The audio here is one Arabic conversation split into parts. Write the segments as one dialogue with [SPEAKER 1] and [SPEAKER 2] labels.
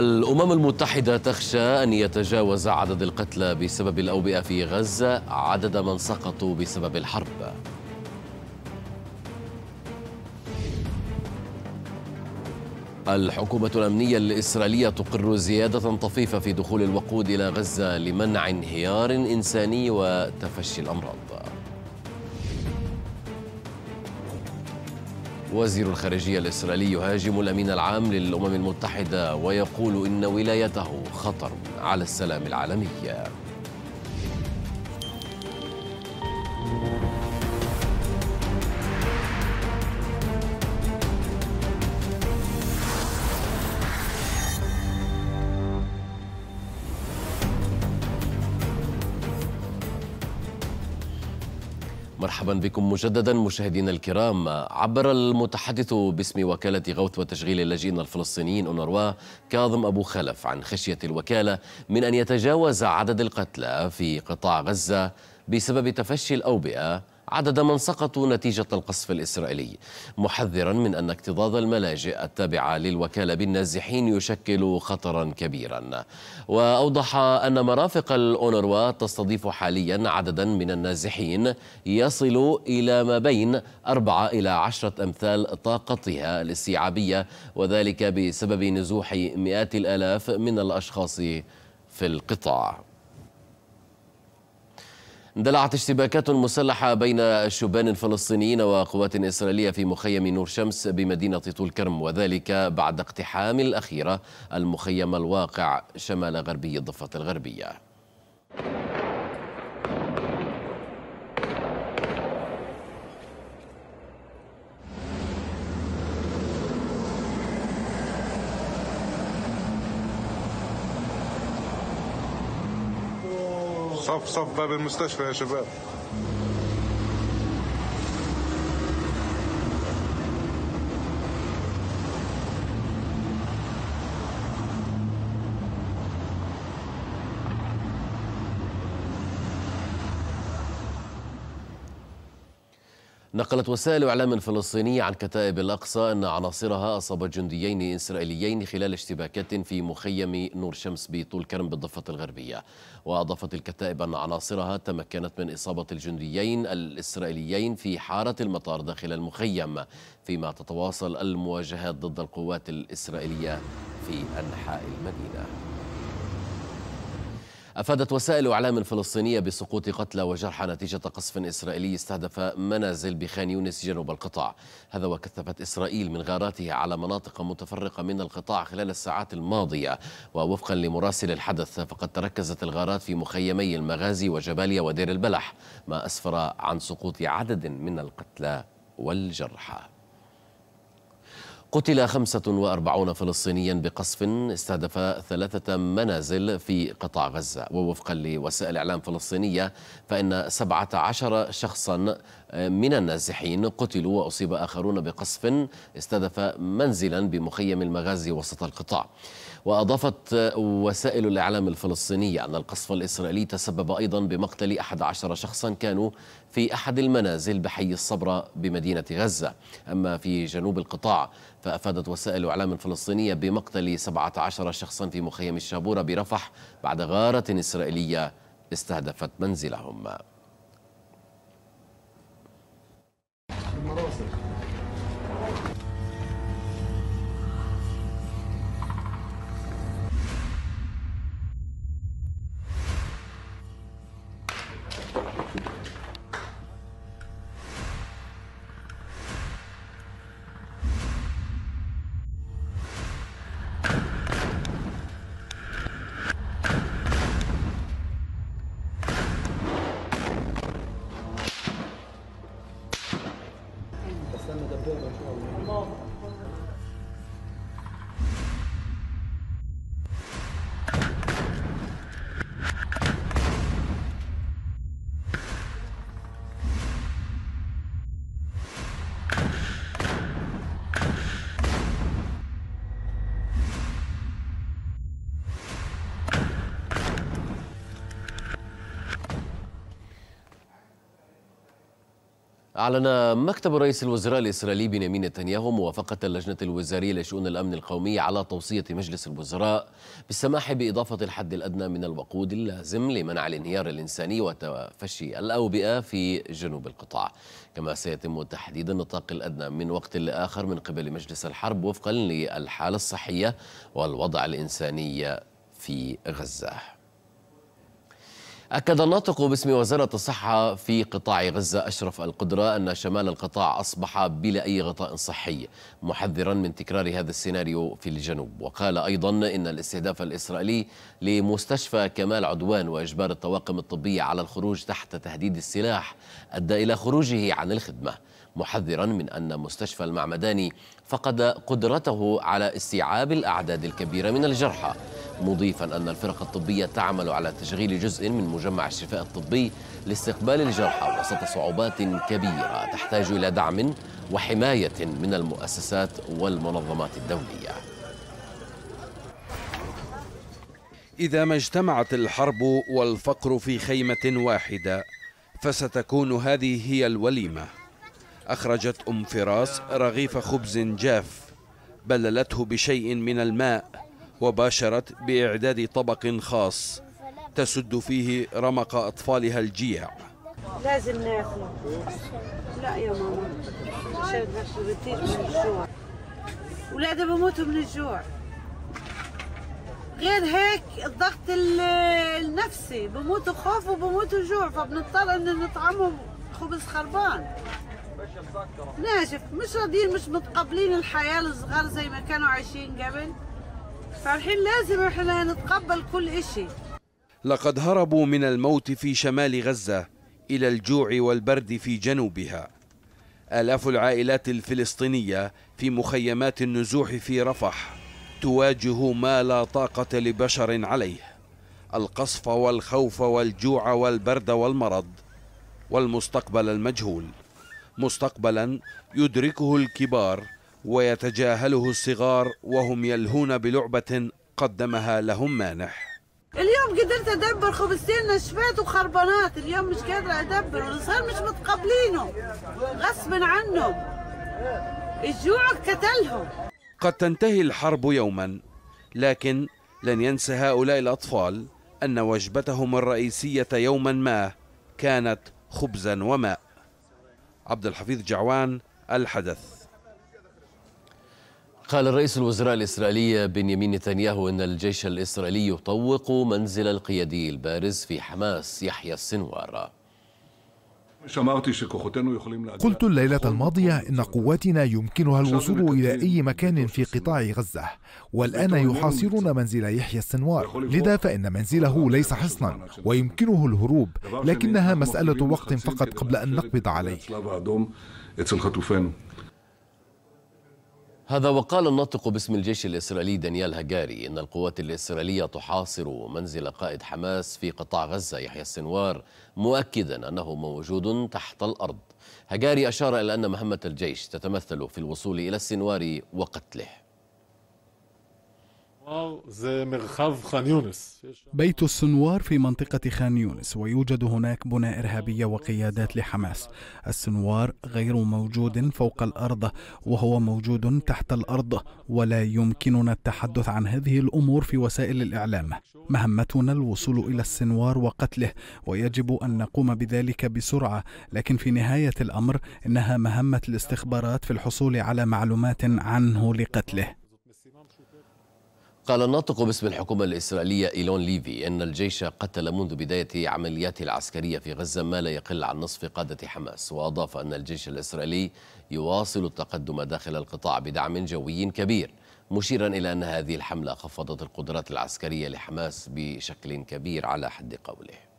[SPEAKER 1] الأمم المتحدة تخشى أن يتجاوز عدد القتلى بسبب الأوبئة في غزة عدد من سقطوا بسبب الحرب الحكومة الأمنية الإسرائيلية تقر زيادة طفيفة في دخول الوقود إلى غزة لمنع انهيار إنساني وتفشي الأمراض وزير الخارجية الإسرائيلي يهاجم الأمين العام للأمم المتحدة ويقول إن ولايته خطر على السلام العالمي مرحبا بكم مجددا مشاهدينا الكرام عبر المتحدث باسم وكالة غوث وتشغيل اللاجئين الفلسطينيين أونروا كاظم أبو خلف عن خشية الوكالة من أن يتجاوز عدد القتلى في قطاع غزة بسبب تفشي الأوبئة عدد من سقطوا نتيجة القصف الإسرائيلي محذرا من أن اكتظاظ الملاجئ التابعة للوكالة بالنازحين يشكل خطرا كبيرا وأوضح أن مرافق الأونروا تستضيف حاليا عددا من النازحين يصل إلى ما بين أربعة إلى عشرة أمثال طاقتها الاستيعابية وذلك بسبب نزوح مئات الآلاف من الأشخاص في القطاع اندلعت اشتباكات مسلحة بين الشبان الفلسطينيين وقوات إسرائيلية في مخيم نور شمس بمدينة طول كرم وذلك بعد اقتحام الأخيرة المخيم الواقع شمال غربي الضفة الغربية
[SPEAKER 2] صف صف باب المستشفى يا شباب
[SPEAKER 1] نقلت وسائل إعلام فلسطينية عن كتائب الأقصى أن عناصرها أصابت جنديين إسرائيليين خلال اشتباكات في مخيم نور شمس بطول كرم بالضفة الغربية وأضافت الكتائب أن عناصرها تمكنت من إصابة الجنديين الإسرائيليين في حارة المطار داخل المخيم فيما تتواصل المواجهات ضد القوات الإسرائيلية في أنحاء المدينة أفادت وسائل إعلام فلسطينية بسقوط قتلى وجرحى نتيجة قصف إسرائيلي استهدف منازل بخان يونس جنوب القطاع هذا وكثفت إسرائيل من غاراتها على مناطق متفرقة من القطاع خلال الساعات الماضية ووفقا لمراسل الحدث فقد تركزت الغارات في مخيمي المغازي وجباليا ودير البلح ما أسفر عن سقوط عدد من القتلى والجرحى قتل 45 فلسطينيا بقصف استهدف ثلاثة منازل في قطاع غزة ووفقا لوسائل إعلام فلسطينية فإن 17 شخصا من النازحين قتلوا وأصيب آخرون بقصف استهدف منزلا بمخيم المغازي وسط القطاع وأضافت وسائل الإعلام الفلسطينية أن القصف الإسرائيلي تسبب أيضا بمقتل 11 شخصا كانوا في أحد المنازل بحي الصبرة بمدينة غزة أما في جنوب القطاع فأفادت وسائل الإعلام الفلسطينية بمقتل 17 شخصا في مخيم الشابورة برفح بعد غارة إسرائيلية استهدفت منزلهم أعلن مكتب رئيس الوزراء الإسرائيلي بنيامين نتنياهو موافقة اللجنة الوزارية لشؤون الأمن القومي على توصية مجلس الوزراء بالسماح بإضافة الحد الأدنى من الوقود اللازم لمنع الانهيار الإنساني وتفشي الأوبئة في جنوب القطاع كما سيتم تحديد النطاق الأدنى من وقت لآخر من قبل مجلس الحرب وفقا للحالة الصحية والوضع الإنساني في غزة أكد الناطق باسم وزارة الصحة في قطاع غزة أشرف القدرة أن شمال القطاع أصبح بلا أي غطاء صحي محذرا من تكرار هذا السيناريو في الجنوب وقال أيضا إن الاستهداف الإسرائيلي لمستشفى كمال عدوان وإجبار الطواقم الطبية على الخروج تحت تهديد السلاح أدى إلى خروجه عن الخدمة محذرا من أن مستشفى المعمداني فقد قدرته على استيعاب الأعداد الكبيرة من الجرحى مضيفا أن الفرق الطبية تعمل على تشغيل جزء من مجمع الشفاء الطبي لاستقبال الجرحى وسط صعوبات كبيرة تحتاج إلى دعم وحماية من المؤسسات والمنظمات الدولية
[SPEAKER 2] إذا ما اجتمعت الحرب والفقر في خيمة واحدة فستكون هذه هي الوليمة أخرجت أم فراس رغيف خبز جاف بللته بشيء من الماء وباشرت بإعداد طبق خاص تسد فيه رمق أطفالها الجيع
[SPEAKER 3] لازم ناكل لا يا ماما مش من الجوع ولادي بموتوا من الجوع غير هيك الضغط النفسي بموتوا خوف وبموتوا جوع فبنضطر ان نطعمهم خبز خربان ناشف مش راضيين مش متقبلين الحياه الصغار زي ما كانوا عايشين قبل فالحين لازم احنا نتقبل كل شيء
[SPEAKER 2] لقد هربوا من الموت في شمال غزة إلى الجوع والبرد في جنوبها آلاف العائلات الفلسطينية في مخيمات النزوح في رفح تواجه ما لا طاقة لبشر عليه القصف والخوف والجوع والبرد والمرض والمستقبل المجهول مستقبلا يدركه الكبار ويتجاهله الصغار وهم يلهون بلعبة قدمها لهم مانح
[SPEAKER 3] اليوم قدرت ادبر خبزتين نشفات وخربانات اليوم مش قادر ادبر والصغار مش متقبلينه غصب عنه الجوع قتلهم
[SPEAKER 2] قد تنتهي الحرب يوما لكن لن ينسى هؤلاء الاطفال ان وجبتهم الرئيسيه يوما ما كانت خبزا وماء عبد الحفيظ جعوان
[SPEAKER 1] الحدث قال الرئيس الوزراء الإسرائيلي بنيامين نتنياهو أن الجيش الإسرائيلي يطوق منزل القيادي البارز في حماس يحيى السنوار
[SPEAKER 2] قلت الليلة الماضية إن قواتنا يمكنها الوصول إلى أي مكان في قطاع غزة والآن يحاصرون منزل يحيى السنوار لذا فإن منزله ليس حصنا ويمكنه الهروب لكنها مسألة وقت فقط قبل أن نقبض عليه
[SPEAKER 1] هذا وقال الناطق باسم الجيش الإسرائيلي دانيال هجاري إن القوات الإسرائيلية تحاصر منزل قائد حماس في قطاع غزة يحيى السنوار مؤكدا أنه موجود تحت الأرض هجاري أشار إلى أن مهمة الجيش تتمثل في الوصول إلى السنوار وقتله
[SPEAKER 2] بيت السنوار في منطقة خان يونس ويوجد هناك بناء إرهابية وقيادات لحماس السنوار غير موجود فوق الأرض وهو موجود تحت الأرض ولا يمكننا التحدث عن هذه الأمور في وسائل الإعلام مهمتنا الوصول إلى السنوار وقتله ويجب أن نقوم بذلك بسرعة لكن في نهاية الأمر إنها مهمة الاستخبارات في الحصول على معلومات عنه لقتله
[SPEAKER 1] قال الناطق باسم الحكومة الإسرائيلية إيلون ليفي إن الجيش قتل منذ بداية عملياته العسكرية في غزة ما لا يقل عن نصف قادة حماس وأضاف أن الجيش الإسرائيلي يواصل التقدم داخل القطاع بدعم جوي كبير مشيرا إلى أن هذه الحملة خفضت القدرات العسكرية لحماس بشكل كبير على حد قوله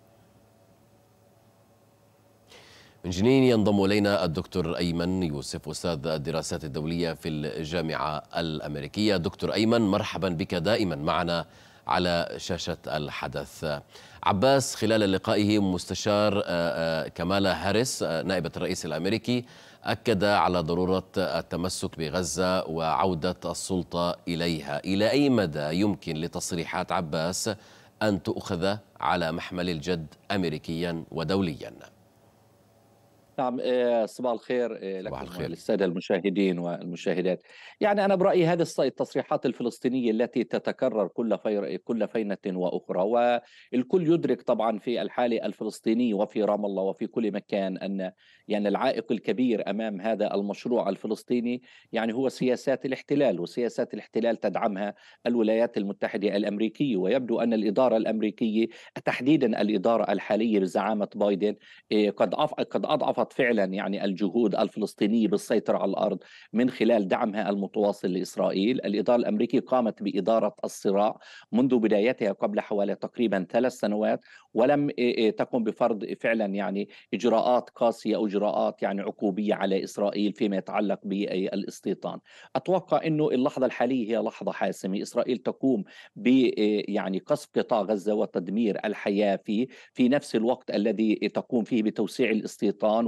[SPEAKER 1] من جنين ينضم إلينا الدكتور أيمن يوسف أستاذ الدراسات الدولية في الجامعة الأمريكية دكتور أيمن مرحبا بك دائما معنا على شاشة الحدث عباس خلال لقائه مستشار آه، آه، كمالا هاريس آه، نائبة الرئيس الأمريكي أكد على ضرورة التمسك بغزة وعودة السلطة إليها إلى أي مدى يمكن لتصريحات عباس أن تؤخذ على محمل الجد أمريكيا ودوليا؟
[SPEAKER 4] نعم آه، صباح الخير آه، لكم آه، للساده المشاهدين والمشاهدات يعني انا برايي هذه التصريحات الفلسطينيه التي تتكرر كل فير كل فينه واخرى والكل يدرك طبعا في الحاله الفلسطينيه وفي رام الله وفي كل مكان ان يعني العائق الكبير امام هذا المشروع الفلسطيني يعني هو سياسات الاحتلال وسياسات الاحتلال تدعمها الولايات المتحده الامريكيه ويبدو ان الاداره الامريكيه تحديدا الاداره الحاليه بزعامه بايدن قد قد اضعفت فعلا يعني الجهود الفلسطينيه بالسيطره على الارض من خلال دعمها المتواصل لاسرائيل، الاداره الامريكيه قامت باداره الصراع منذ بدايتها قبل حوالي تقريبا ثلاث سنوات ولم تقم بفرض فعلا يعني اجراءات قاسيه او اجراءات يعني عقوبيه على اسرائيل فيما يتعلق بالاستيطان. اتوقع انه اللحظه الحاليه هي لحظه حاسمه، اسرائيل تقوم ب يعني قصف قطاع غزه وتدمير الحياه فيه في نفس الوقت الذي تقوم فيه بتوسيع الاستيطان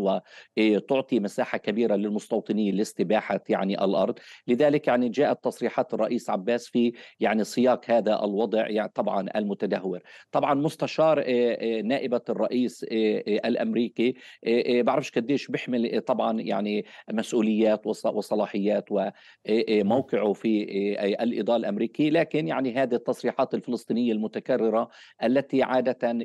[SPEAKER 4] تعطي مساحه كبيره للمستوطنين لاستباحه يعني الارض، لذلك يعني جاءت تصريحات الرئيس عباس في يعني سياق هذا الوضع يعني طبعا المتدهور، طبعا مستشار نائبه الرئيس الامريكي بعرفش قديش بحمل طبعا يعني مسؤوليات وصلاحيات وموقعه في الإدارة الأمريكي لكن يعني هذه التصريحات الفلسطينية المتكررة التي عادة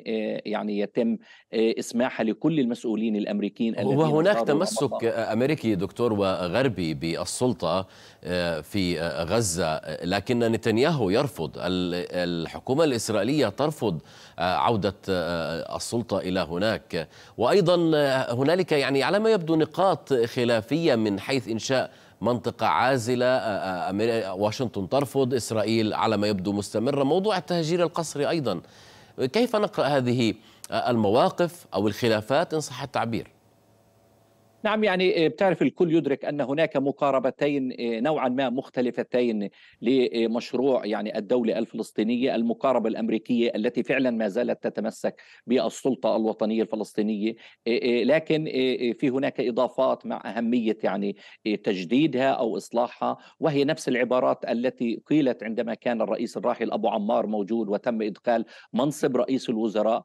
[SPEAKER 4] يعني يتم إسماحها لكل المسؤولين الأمريكيين الفلسطينيين وهناك تمسك
[SPEAKER 1] أمريكي دكتور وغربي بالسلطة آه، في آه، غزة لكن نتنياهو يرفض الحكومة الإسرائيلية ترفض آه، عودة السلطة إلى هناك وأيضا هنالك يعني على ما يبدو نقاط خلافية من حيث إنشاء منطقة عازلة واشنطن ترفض إسرائيل على ما يبدو مستمرة موضوع التهجير القسري أيضا كيف نقرأ هذه المواقف أو الخلافات إن صح التعبير
[SPEAKER 4] نعم يعني آه، بتعرف الكل يدرك ان هناك مقاربتين آه، نوعا ما مختلفتين لمشروع يعني الدوله الفلسطينيه، المقاربه الامريكيه التي فعلا ما زالت تتمسك بالسلطه الوطنيه الفلسطينيه، آه، لكن في هناك اضافات مع اهميه يعني تجديدها او اصلاحها وهي نفس العبارات التي قيلت عندما كان الرئيس الراحل ابو عمار موجود وتم ادخال منصب رئيس الوزراء،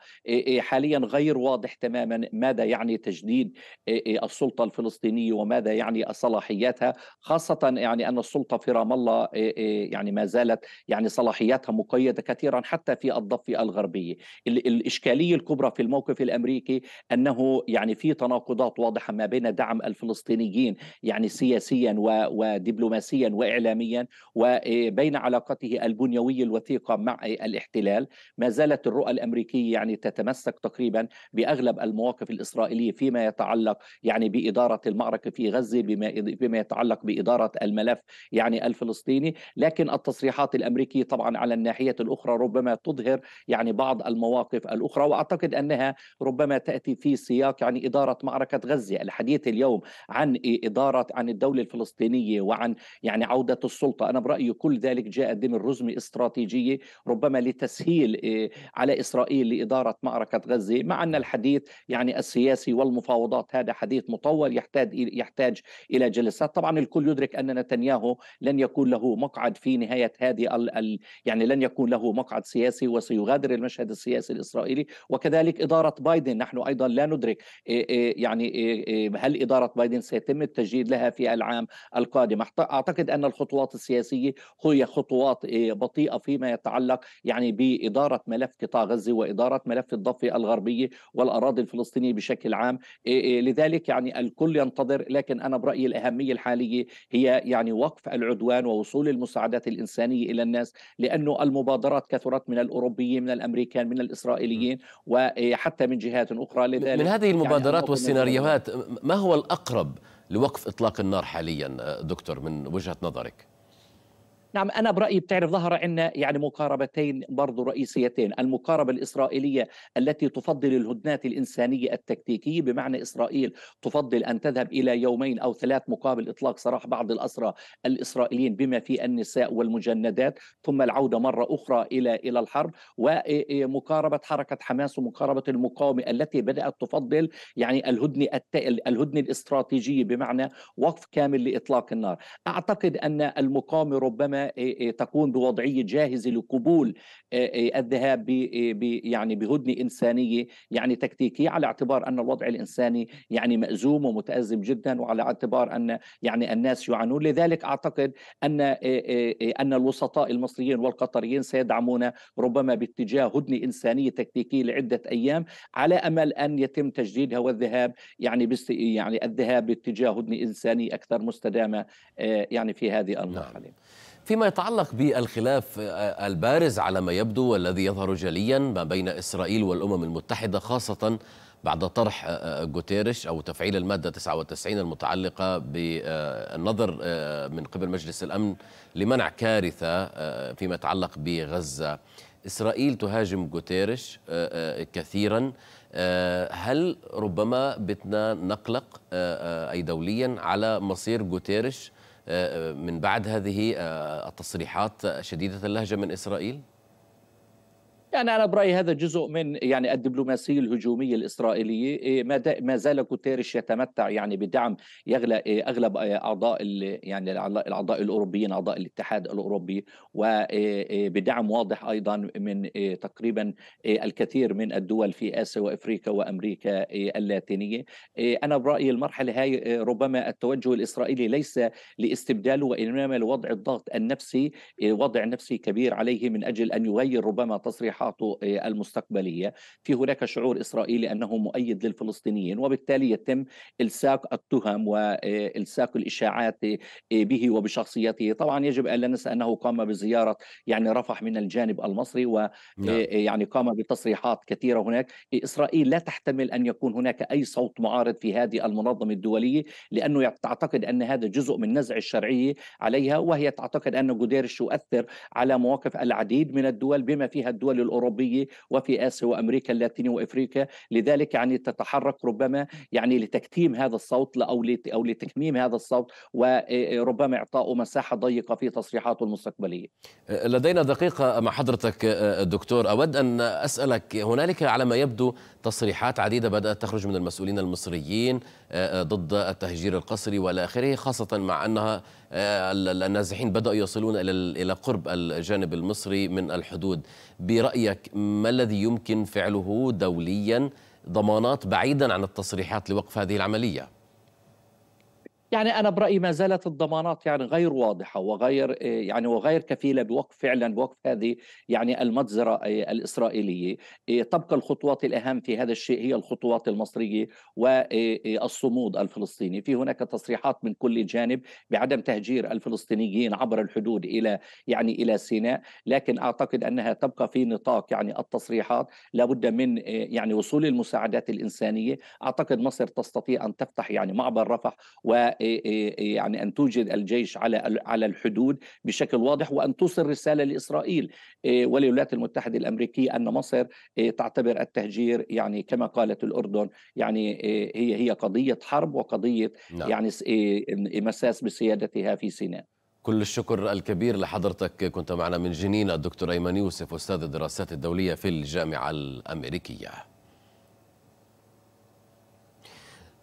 [SPEAKER 4] حاليا غير واضح تماما ماذا يعني تجديد السلطه السلطة الفلسطينية وماذا يعني صلاحياتها خاصة يعني أن السلطة في رام الله إيه، إيه، يعني ما زالت يعني صلاحياتها مقيدة كثيرا حتى في الضفة الغربية الإشكالية الكبرى في الموقف الأمريكي أنه يعني في تناقضات واضحة ما بين دعم الفلسطينيين يعني سياسيا ودبلوماسيا وإعلاميا وبين إيه، علاقته البنيوية الوثيقة مع الاحتلال ما زالت الرؤى الأمريكية يعني تتمسك تقريبا بأغلب المواقف الإسرائيلية فيما يتعلق يعني بإدارة المعركة في غزة بما, بما يتعلق بإدارة الملف يعني الفلسطيني لكن التصريحات الأمريكية طبعا على الناحية الأخرى ربما تظهر يعني بعض المواقف الأخرى وأعتقد أنها ربما تأتي في سياق يعني إدارة معركة غزة الحديث اليوم عن إدارة عن الدولة الفلسطينية وعن يعني عودة السلطة أنا برأيي كل ذلك جاء ضمن رزمة استراتيجية ربما لتسهيل آه، على إسرائيل لإدارة معركة غزة مع أن الحديث يعني السياسي والمفاوضات هذا حديث مطول يحتاج يحتاج الى جلسات طبعا الكل يدرك ان نتنياهو لن يكون له مقعد في نهايه هذه ال ال يعني لن يكون له مقعد سياسي وسيغادر المشهد السياسي الاسرائيلي وكذلك اداره بايدن نحن ايضا لا ندرك إيه- إيه- يعني إيه- هل اداره بايدن سيتم التجديد لها في العام القادم اعتقد ان الخطوات السياسيه هي خطوات بطيئه فيما يتعلق يعني باداره ملف قطاع غزه واداره ملف الضفه الغربيه والاراضي الفلسطينيه بشكل عام لذلك يعني الكل ينتظر لكن أنا برأيي الأهمية الحالية هي يعني وقف العدوان ووصول المساعدات الإنسانية إلى الناس لأنه المبادرات كثرت من الأوروبيين من الأمريكان من الإسرائيليين وحتى إيه، من جهات أخرى لذلك من هذه يعني المبادرات يعني والسيناريوهات
[SPEAKER 1] ما هو الأقرب لوقف إطلاق النار حاليا دكتور من وجهة نظرك؟
[SPEAKER 4] نعم أنا برأيي بتعرف ظهر عندنا يعني مقاربتين برضو رئيسيتين المقاربة الإسرائيلية التي تفضل الهدنات الإنسانية التكتيكية بمعنى إسرائيل تفضل أن تذهب إلى يومين أو ثلاث مقابل إطلاق سراح بعض الأسرى الإسرائيليين بما في النساء والمجندات ثم العودة مرة أخرى إلى إلى الحرب ومقاربة إيه، إيه، حركة حماس ومقاربة المقاومة التي بدأت تفضل يعني الهدنة الهدنة الاستراتيجية بمعنى وقف كامل لإطلاق النار أعتقد أن المقاومة ربما إيه، إيه، تكون بوضعيه جاهزه لقبول إيه، الذهاب يعني بهدنه انسانيه يعني تكتيكيه على اعتبار ان الوضع الانساني يعني مأزوم ومتأزم جدا وعلى اعتبار ان يعني الناس يعانون لذلك اعتقد ان ان الوسطاء المصريين والقطريين سيدعمون ربما باتجاه هدنه انسانيه تكتيكيه لعده ايام على امل ان يتم تجديدها والذهاب يعني بس يعني الذهاب باتجاه هدنه انسانيه اكثر مستدامه يعني في هذه المرحله نعم.
[SPEAKER 1] فيما يتعلق بالخلاف آه، آه، البارز على ما يبدو والذي يظهر جليا ما بين إسرائيل والأمم المتحدة خاصة بعد طرح جوتيرش آه، أو تفعيل المادة 99 المتعلقة بالنظر من قبل مجلس الأمن لمنع كارثة فيما يتعلق بغزة إسرائيل تهاجم جوتيرش كثيرا هل ربما بتنا نقلق أي دوليا على مصير جوتيرش آه، آه، من بعد هذه آه، التصريحات شديدة اللهجة من إسرائيل؟
[SPEAKER 4] يعني انا برايي هذا جزء من يعني الدبلوماسيه الهجوميه الاسرائيليه إيه، ما زال كوتيرش يتمتع يعني بدعم يغلى إيه، اغلب إيه، اعضاء يعني الاعضاء الاوروبيين اعضاء الاتحاد الاوروبي وبدعم واضح ايضا من تقريبا الكثير من الدول في اسيا وافريقيا وامريكا اللاتينيه انا برايي المرحله هاي ربما التوجه الاسرائيلي ليس لاستبداله وانما لوضع الضغط النفسي وضع نفسي كبير عليه من اجل ان يغير ربما تصريحات الطروحات المستقبليه في هناك شعور اسرائيلي انه مؤيد للفلسطينيين وبالتالي يتم الساق التهم والساق الاشاعات به وبشخصيته طبعا يجب ان لا ننسى انه قام بزياره يعني رفح من الجانب المصري ويعني نعم. قام بتصريحات كثيره هناك اسرائيل لا تحتمل ان يكون هناك اي صوت معارض في هذه المنظمه الدوليه لانه تعتقد ان هذا جزء من نزع الشرعيه عليها وهي تعتقد ان جوديرش يؤثر على مواقف العديد من الدول بما فيها الدول الأوروبية وفي آسيا وأمريكا اللاتينية وإفريقيا لذلك يعني تتحرك ربما يعني لتكتيم هذا الصوت أو أو لتكميم هذا الصوت وربما إعطائه مساحة ضيقة في تصريحاته المستقبلية
[SPEAKER 1] لدينا دقيقة مع حضرتك دكتور أود أن أسألك هنالك على ما يبدو تصريحات عديدة بدأت تخرج من المسؤولين المصريين ضد التهجير القسري والى اخره خاصه مع انها آه، النازحين بدأوا يصلون إلى قرب الجانب المصري من الحدود برأيك ما الذي يمكن فعله دوليا ضمانات بعيدا عن التصريحات لوقف هذه العملية؟
[SPEAKER 4] يعني انا برايي ما زالت الضمانات يعني غير واضحه وغير آه، يعني وغير كفيله بوقف فعلا بوقف هذه يعني المجزره آه، الاسرائيليه آه، تبقى الخطوات الاهم في هذا الشيء هي الخطوات المصريه والصمود الفلسطيني في هناك تصريحات من كل جانب بعدم تهجير الفلسطينيين عبر الحدود الى يعني الى سيناء لكن اعتقد انها تبقى في نطاق يعني التصريحات لابد من يعني وصول المساعدات الانسانيه اعتقد مصر تستطيع ان تفتح يعني معبر رفح و إيه، إيه، إيه، يعني ان توجد الجيش على على الحدود بشكل واضح وان توصل رساله لاسرائيل وللولايات المتحده الامريكيه ان مصر تعتبر التهجير يعني كما قالت الاردن يعني هي هي قضيه حرب وقضيه نعم. يعني مساس بسيادتها في سيناء
[SPEAKER 1] كل الشكر الكبير لحضرتك كنت معنا من جنين الدكتور أيمن يوسف أستاذ الدراسات الدولية في الجامعة الأمريكية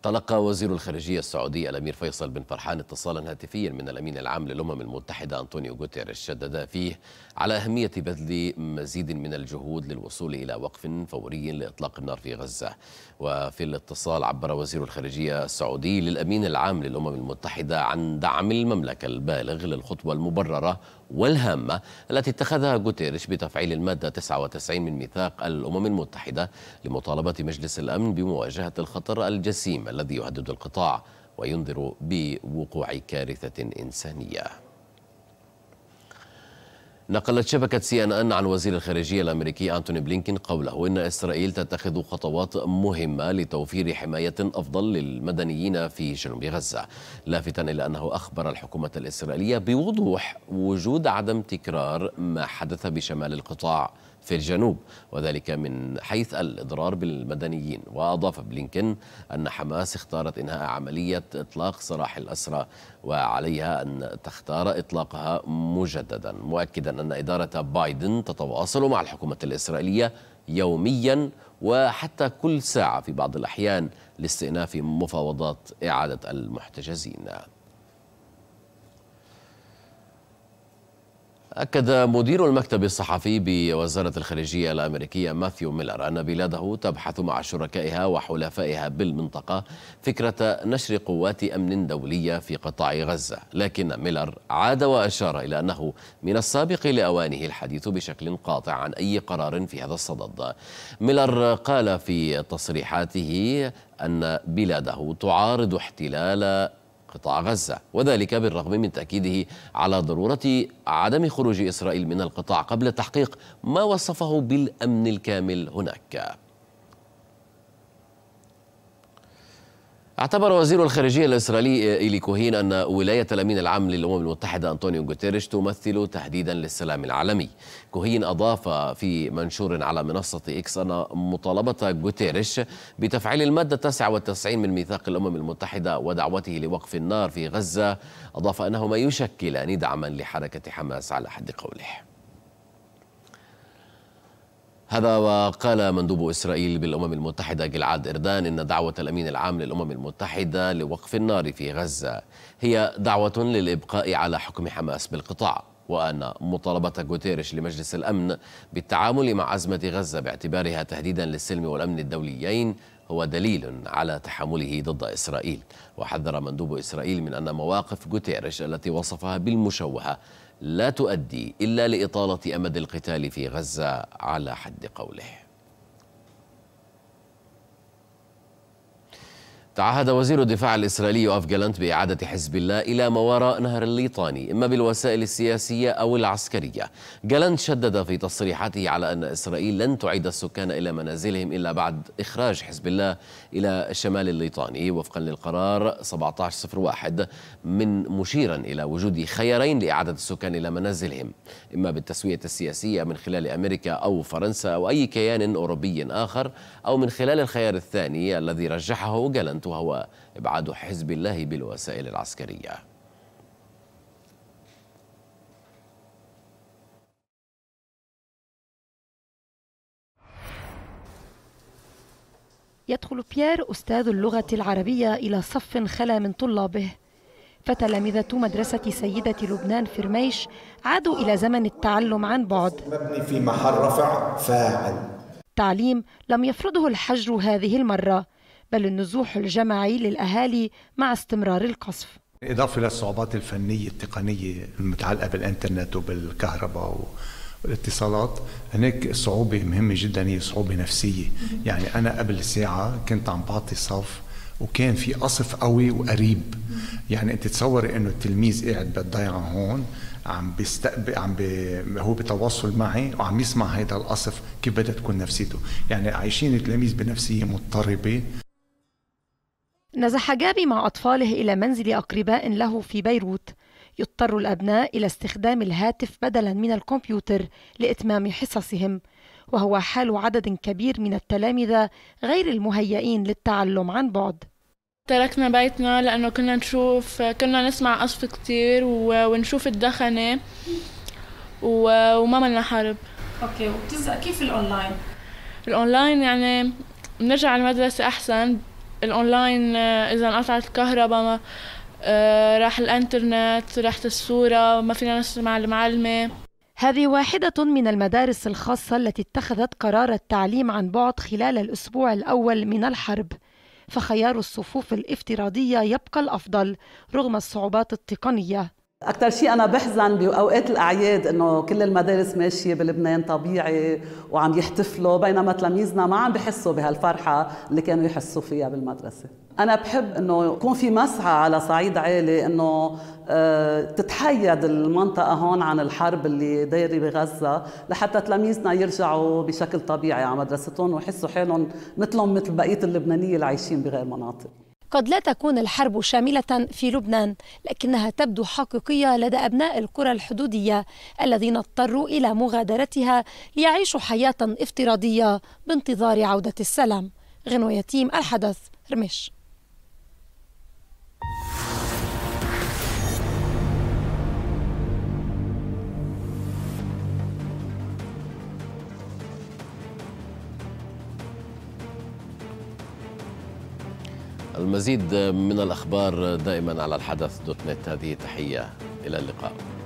[SPEAKER 1] تلقى وزير الخارجية السعودي الأمير فيصل بن فرحان اتصالا هاتفيا من الأمين العام للأمم المتحدة أنطونيو غوتيريش شدد فيه على أهمية بذل مزيد من الجهود للوصول إلى وقف فوري لإطلاق النار في غزة وفي الاتصال عبر وزير الخارجية السعودي للأمين العام للأمم المتحدة عن دعم المملكة البالغ للخطوة المبررة والهامة التي اتخذها غوتيريش بتفعيل المادة 99 من ميثاق الأمم المتحدة لمطالبة مجلس الأمن بمواجهة الخطر الجسيم الذي يهدد القطاع وينذر بوقوع كارثة إنسانية نقلت شبكة سي ان ان عن وزير الخارجية الأمريكي أنتوني بلينكين قوله إن إسرائيل تتخذ خطوات مهمة لتوفير حماية أفضل للمدنيين في جنوب غزة لافتا إلى أنه أخبر الحكومة الإسرائيلية بوضوح وجود عدم تكرار ما حدث بشمال القطاع في الجنوب وذلك من حيث الإضرار بالمدنيين وأضاف بلينكن أن حماس اختارت إنهاء عملية إطلاق سراح الأسرى وعليها أن تختار إطلاقها مجددا مؤكدا أن إدارة بايدن تتواصل مع الحكومة الإسرائيلية يوميا وحتى كل ساعة في بعض الأحيان لاستئناف مفاوضات إعادة المحتجزين أكد مدير المكتب الصحفي بوزارة الخارجية الأمريكية ماثيو ميلر أن بلاده تبحث مع شركائها وحلفائها بالمنطقة فكرة نشر قوات أمن دولية في قطاع غزة لكن ميلر عاد وأشار إلى أنه من السابق لأوانه الحديث بشكل قاطع عن أي قرار في هذا الصدد ميلر قال في تصريحاته أن بلاده تعارض احتلال قطاع غزة وذلك بالرغم من تأكيده على ضرورة عدم خروج إسرائيل من القطاع قبل تحقيق ما وصفه بالأمن الكامل هناك اعتبر وزير الخارجية الإسرائيلي إيلي كوهين أن ولاية الأمين العام للأمم المتحدة أنطونيو غوتيريش تمثل تهديدا للسلام العالمي كوهين أضاف في منشور على منصة إكس أن مطالبة غوتيريش بتفعيل المادة 99 من ميثاق الأمم المتحدة ودعوته لوقف النار في غزة أضاف أنهما يشكلان دعما لحركة حماس على حد قوله هذا وقال مندوب إسرائيل بالأمم المتحدة جلعاد إردان إن دعوة الأمين العام للأمم المتحدة لوقف النار في غزة هي دعوة للإبقاء على حكم حماس بالقطاع وأن مطالبة غوتيريش لمجلس الأمن بالتعامل مع أزمة غزة باعتبارها تهديدا للسلم والأمن الدوليين هو دليل على تحمله ضد إسرائيل وحذر مندوب إسرائيل من أن مواقف غوتيريش التي وصفها بالمشوهة لا تؤدي إلا لإطالة أمد القتال في غزة على حد قوله تعهد وزير الدفاع الإسرائيلي أوف جالانت بإعادة حزب الله إلى ما وراء نهر الليطاني إما بالوسائل السياسية أو العسكرية جالانت شدد في تصريحاته على أن إسرائيل لن تعيد السكان إلى منازلهم إلا بعد إخراج حزب الله إلى شمال الليطاني وفقا للقرار 1701 من مشيرا إلى وجود خيارين لإعادة السكان إلى منازلهم إما بالتسوية السياسية من خلال أمريكا أو فرنسا أو أي كيان أوروبي آخر أو من خلال الخيار الثاني الذي رجحه جالانت وهو إبعاد حزب الله بالوسائل العسكرية
[SPEAKER 3] يدخل بيير أستاذ اللغة العربية إلى صف خلا من طلابه فتلامذة مدرسة سيدة لبنان فرميش عادوا إلى زمن التعلم عن بعد مبني في محل رفع فاعل تعليم لم يفرضه الحجر هذه المرة بل النزوح الجماعي للأهالي مع استمرار القصف إضافة للصعوبات الفنية التقنية المتعلقة بالإنترنت وبالكهرباء والاتصالات هناك صعوبة مهمة جدا هي صعوبة نفسية يعني أنا قبل ساعة كنت عم بعطي صف وكان في قصف قوي وقريب يعني انت تصوري انه التلميذ قاعد بالضيعه هون عم بيستقبل عم بي هو بتواصل معي وعم يسمع هذا القصف كيف بدها تكون نفسيته يعني عايشين التلاميذ بنفسيه مضطربه نزح جابي مع أطفاله إلى منزل أقرباء له في بيروت يضطر الأبناء إلى استخدام الهاتف بدلا من الكمبيوتر لإتمام حصصهم وهو حال عدد كبير من التلامذة غير المهيئين للتعلم عن بعد تركنا بيتنا لأنه كنا نشوف كنا نسمع قصف كتير ونشوف الدخنة وما ملنا حرب اوكي وبتزهق كيف الاونلاين؟ الاونلاين يعني بنرجع على المدرسة أحسن الاونلاين آه، اذا انقطعت الكهرباء ما آه، راح الانترنت راحت الصوره ما فينا نسمع المعلمه هذه واحدة من المدارس الخاصة التي اتخذت قرار التعليم عن بعد خلال الأسبوع الأول من الحرب، فخيار الصفوف الافتراضية يبقى الأفضل رغم الصعوبات التقنية،
[SPEAKER 1] أكثر شيء أنا بحزن بأوقات الأعياد إنه كل المدارس ماشية بلبنان طبيعي وعم يحتفلوا بينما تلاميذنا ما عم بحسوا بهالفرحة اللي كانوا يحسوا فيها بالمدرسة. أنا بحب إنه يكون في مسعى على صعيد عالي إنه آه، تتحيد المنطقة هون عن الحرب اللي دايرة بغزة لحتى تلاميذنا يرجعوا بشكل طبيعي على مدرستهم ويحسوا حالهم مثلهم مثل بقية اللبنانية اللي عايشين بغير مناطق.
[SPEAKER 3] قد لا تكون الحرب شاملة في لبنان لكنها تبدو حقيقية لدى أبناء القرى الحدودية الذين اضطروا إلى مغادرتها ليعيشوا حياة افتراضية بانتظار عودة السلام غنوة يتيم الحدث رمش
[SPEAKER 1] المزيد من الأخبار دائما على الحدث دوت نت هذه
[SPEAKER 2] تحية إلى اللقاء